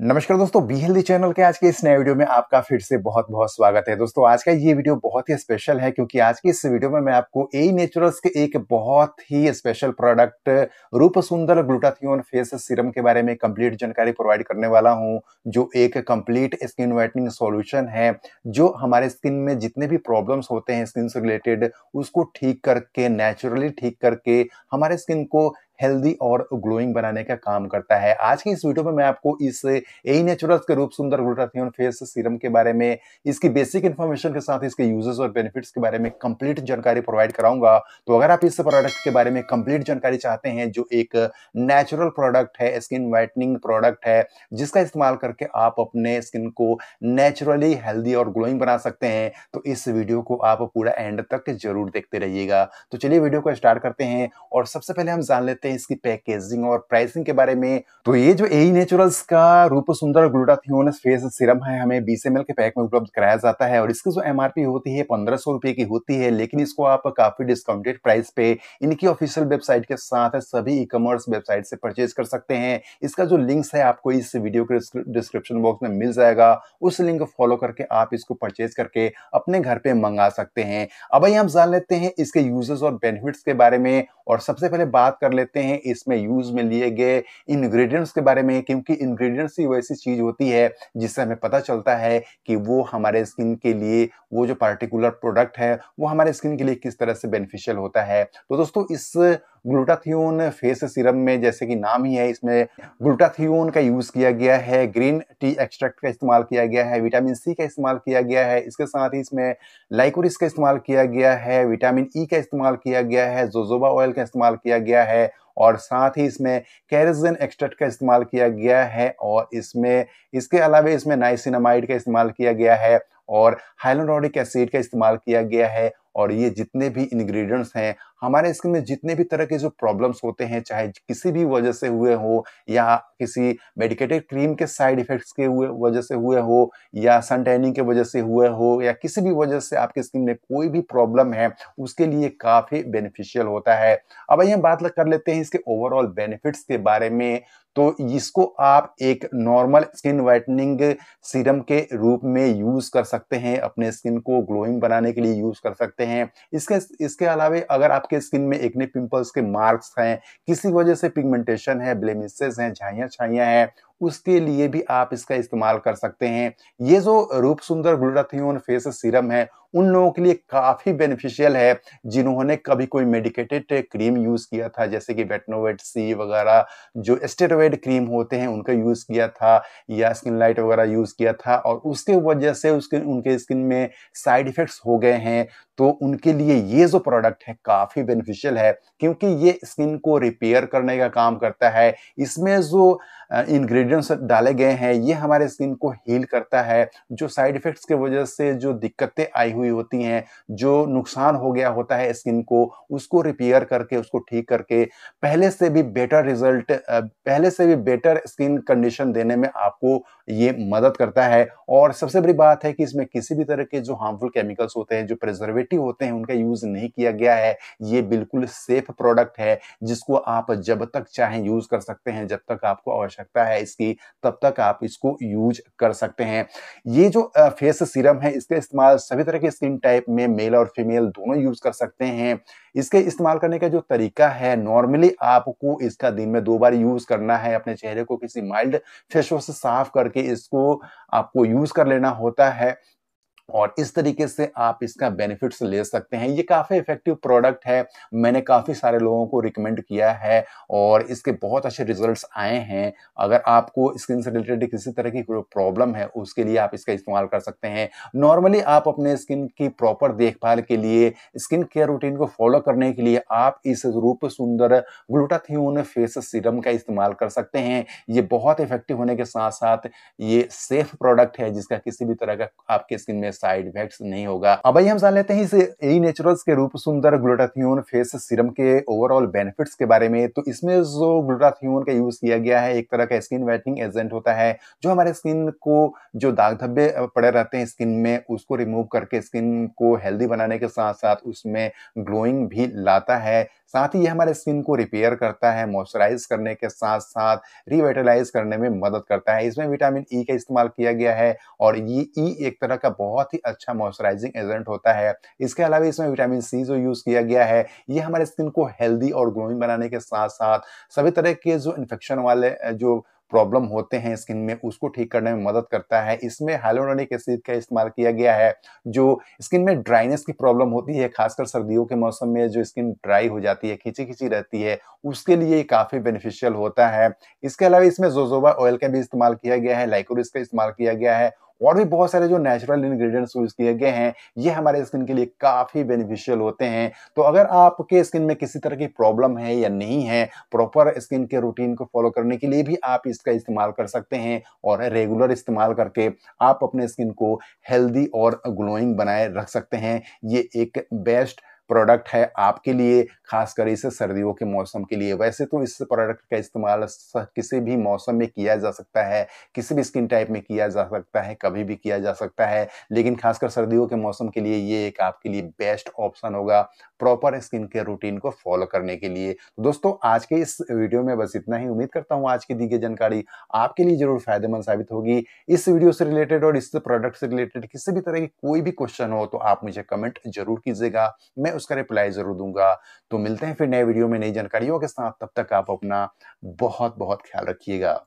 नमस्कार दोस्तों be healthy channel के आज के इस नए वीडियो में आपका फिर से बहुत बहुत स्वागत है दोस्तों आज का ये वीडियो बहुत ही स्पेशल है क्योंकि आज की इस वीडियो में मैं आपको ए नेचुरल्स के एक बहुत ही स्पेशल प्रोडक्ट रूप सुंदर ग्लूटाथियोन फेस सीरम के बारे में कंप्लीट जानकारी प्रोवाइड करने वाला हूँ जो एक कम्प्लीट स्किन वाइटनिंग सोल्यूशन है जो हमारे स्किन में जितने भी प्रॉब्लम्स होते हैं स्किन से रिलेटेड उसको ठीक करके नेचुरली ठीक करके हमारे स्किन को हेल्दी और ग्लोइंग बनाने का काम करता है आज की इस वीडियो में मैं आपको इस ए नेचुरल्स के रूप सुंदर ग्लूटाथियोन फेस सीरम के बारे में इसकी बेसिक इन्फॉर्मेशन के साथ इसके यूजेस और बेनिफिट्स के बारे में कंप्लीट जानकारी प्रोवाइड कराऊंगा तो अगर आप इस प्रोडक्ट के बारे में कंप्लीट जानकारी चाहते हैं जो एक नेचुरल प्रोडक्ट है स्किन वाइटनिंग प्रोडक्ट है जिसका इस्तेमाल करके आप अपने स्किन को नेचुरली हेल्दी और ग्लोइंग बना सकते हैं तो इस वीडियो को आप पूरा एंड तक जरूर देखते रहिएगा तो चलिए वीडियो को स्टार्ट करते हैं और सबसे पहले हम जान लेते लेते हैं इसकी पैकेजिंग और प्राइसिंग के बारे में तो ये जो ए नेचुरल्स e का रूप सुंदर ग्लूटाथियोन फेस सिरम है हमें बीस एम के पैक में उपलब्ध कराया जाता है और इसकी जो एम होती है पंद्रह सौ की होती है लेकिन इसको आप काफी डिस्काउंटेड प्राइस पे इनकी ऑफिशियल वेबसाइट के साथ सभी ई कॉमर्स वेबसाइट से परचेज कर सकते हैं इसका जो लिंक्स है आपको इस वीडियो के डिस्क्रिप्शन बॉक्स में मिल जाएगा उस लिंक को फॉलो करके आप इसको परचेज करके अपने घर पे मंगा सकते हैं अब हम जान लेते हैं इसके यूजेस और बेनिफिट्स के बारे में और सबसे पहले बात कर लेते सकते हैं इसमें यूज में लिए गए इंग्रेडिएंट्स के बारे में क्योंकि इंग्रेडिएंट्स ही वैसी चीज़ होती है जिससे हमें पता चलता है कि वो हमारे स्किन के लिए वो जो पार्टिकुलर प्रोडक्ट है वो हमारे स्किन के लिए किस तरह से बेनिफिशियल होता है तो दोस्तों इस ग्लूटाथियोन फेस सिरम में जैसे कि नाम ही है इसमें ग्लूटाथियोन का यूज़ किया गया है ग्रीन टी एक्सट्रैक्ट का इस्तेमाल किया गया है विटामिन सी का इस्तेमाल किया गया है इसके साथ ही इसमें लाइकोरिस का इस्तेमाल किया गया है विटामिन ई e का इस्तेमाल किया गया है जोजोबा ऑयल का इस्तेमाल किया गया है और साथ ही इसमें कैरेजन एक्सट्रैक्ट का इस्तेमाल किया गया है और इसमें इसके अलावा इसमें नाइसिनामाइड का इस्तेमाल किया गया है और हाइलोनोडिक एसिड का इस्तेमाल किया गया है और ये जितने भी इंग्रेडिएंट्स हैं हमारे स्किन में जितने भी तरह के जो प्रॉब्लम्स होते हैं चाहे किसी भी वजह से हुए हो या किसी मेडिकेटेड क्रीम के साइड इफेक्ट्स के हुए वजह से हुए हो या सन टैनिंग के वजह से हुए हो या किसी भी वजह से आपके स्किन में कोई भी प्रॉब्लम है उसके लिए काफ़ी बेनिफिशियल होता है अब आइए बात कर लेते हैं इसके ओवरऑल बेनिफिट्स के बारे में तो इसको आप एक नॉर्मल स्किन वाइटनिंग सीरम के रूप में यूज़ कर सकते हैं अपने स्किन को ग्लोइंग बनाने के लिए यूज़ कर सकते हैं इसके इसके अलावा अगर आप आपके स्किन में एकने पिंपल्स के मार्क्स हैं किसी वजह से पिगमेंटेशन है ब्लेमिसेस हैं झाइया छाइया हैं उसके लिए भी आप इसका इस्तेमाल कर सकते हैं ये जो रूप सुंदर ग्लूटाथियोन फेस सीरम है उन लोगों के लिए काफ़ी बेनिफिशियल है जिन्होंने कभी कोई मेडिकेटेड क्रीम यूज़ किया था जैसे कि वेटनोवेट सी वगैरह जो स्टेरॉइड क्रीम होते हैं उनका यूज़ किया था या स्किन लाइट वगैरह यूज़ किया था और उसके वजह से उसके उनके स्किन में साइड इफ़ेक्ट्स हो गए हैं तो उनके लिए ये जो प्रोडक्ट है काफ़ी बेनिफिशियल है क्योंकि ये स्किन को रिपेयर करने का काम करता है इसमें जो इंग्रेडिएंट्स डाले गए हैं ये हमारे स्किन को हील करता है जो साइड इफ़ेक्ट्स की वजह से जो दिक्कतें आई हुई हुई होती हैं जो नुकसान हो गया होता है स्किन को उसको रिपेयर करके उसको ठीक करके पहले से भी बेटर रिजल्ट पहले से भी बेटर स्किन कंडीशन देने में आपको ये मदद करता है और सबसे बड़ी बात है कि इसमें किसी भी तरह के जो हार्मफुल केमिकल्स होते हैं जो प्रिजर्वेटिव होते हैं उनका यूज़ नहीं किया गया है ये बिल्कुल सेफ प्रोडक्ट है जिसको आप जब तक चाहें यूज़ कर सकते हैं जब तक आपको आवश्यकता है इसकी तब तक आप इसको यूज कर सकते हैं ये जो फेस सीरम है इसका इस्तेमाल सभी तरह के स्किन टाइप में मेल और फीमेल दोनों यूज कर सकते हैं इसके इस्तेमाल करने का जो तरीका है नॉर्मली आपको इसका दिन में दो बार यूज करना है अपने चेहरे को किसी माइल्ड फेस वॉश से साफ करके इसको आपको यूज कर लेना होता है और इस तरीके से आप इसका बेनिफिट्स ले सकते हैं ये काफ़ी इफेक्टिव प्रोडक्ट है मैंने काफ़ी सारे लोगों को रिकमेंड किया है और इसके बहुत अच्छे रिजल्ट्स आए हैं अगर आपको स्किन से रिलेटेड किसी तरह की प्रॉब्लम है उसके लिए आप इसका इस्तेमाल कर सकते हैं नॉर्मली आप अपने स्किन की प्रॉपर देखभाल के लिए स्किन केयर रूटीन को फॉलो करने के लिए आप इस रूप सुंदर ग्लूटाथियोन फेस सीरम का इस्तेमाल कर सकते हैं ये बहुत इफेक्टिव होने के साथ साथ ये सेफ प्रोडक्ट है जिसका किसी भी तरह का आपके स्किन में साइड इफेक्ट नहीं होगा अब हाँ भाई हम जान लेते हैं इस ए नेचुरल्स के रूप सुंदर ग्लूटाथियोन फेस सीरम के ओवरऑल बेनिफिट के बारे में तो इसमें जो ग्लूटाथियोन का यूज किया गया है एक तरह का स्किन वाइटनिंग एजेंट होता है जो हमारे स्किन को जो दाग धब्बे पड़े रहते हैं स्किन में उसको रिमूव करके स्किन को हेल्दी बनाने के साथ साथ उसमें ग्लोइंग भी लाता है साथ ही यह हमारे स्किन को रिपेयर करता है मॉइस्चराइज करने के साथ साथ रिवाइटलाइज करने में मदद करता है इसमें विटामिन ई e का इस्तेमाल किया गया है और ये ई e एक तरह का बहुत बहुत ही अच्छा मॉइस्चराइजिंग एजेंट होता है इसके अलावा इसमें विटामिन सी जो यूज़ किया गया है ये हमारे स्किन को हेल्दी और ग्लोइंग बनाने के साथ साथ सभी तरह के जो इन्फेक्शन वाले जो प्रॉब्लम होते हैं स्किन में उसको ठीक करने में मदद करता है इसमें हाइलोनिक एसिड का इस्तेमाल किया गया है जो स्किन में ड्राइनेस की प्रॉब्लम होती है खासकर सर्दियों के मौसम में जो स्किन ड्राई हो जाती है खींची खींची रहती है उसके लिए काफ़ी बेनिफिशियल होता है इसके अलावा इसमें जोजोबा ऑयल का भी इस्तेमाल किया गया है लाइकोरिस का इस्तेमाल किया गया है और भी बहुत सारे जो नेचुरल इन्ग्रीडियंट्स यूज़ किए गए हैं ये हमारे स्किन के लिए काफ़ी बेनिफिशियल होते हैं तो अगर आपके स्किन में किसी तरह की प्रॉब्लम है या नहीं है प्रॉपर स्किन के रूटीन को फॉलो करने के लिए भी आप इसका इस्तेमाल कर सकते हैं और रेगुलर इस्तेमाल करके आप अपने स्किन को हेल्दी और ग्लोइंग बनाए रख सकते हैं ये एक बेस्ट प्रोडक्ट है आपके लिए खासकर इसे सर्दियों के मौसम के लिए वैसे तो इस प्रोडक्ट का इस्तेमाल किसी भी मौसम में किया जा सकता है किसी भी स्किन टाइप में किया जा सकता है कभी भी किया जा सकता है लेकिन खासकर सर्दियों के मौसम के लिए ये एक आपके लिए बेस्ट ऑप्शन होगा प्रॉपर स्किन केयर रूटीन को फॉलो करने के लिए तो दोस्तों आज के इस वीडियो में बस इतना ही उम्मीद करता हूँ आज की दी गई जानकारी आपके लिए जरूर फायदेमंद साबित होगी इस वीडियो से रिलेटेड और इस प्रोडक्ट से रिलेटेड किसी भी तरह की कोई भी क्वेश्चन हो तो आप मुझे कमेंट जरूर कीजिएगा मैं उसका रिप्लाई ज़रूर दूंगा तो मिलते हैं फिर नए वीडियो में नई जानकारियों के साथ तब तक आप अपना बहुत बहुत ख्याल रखिएगा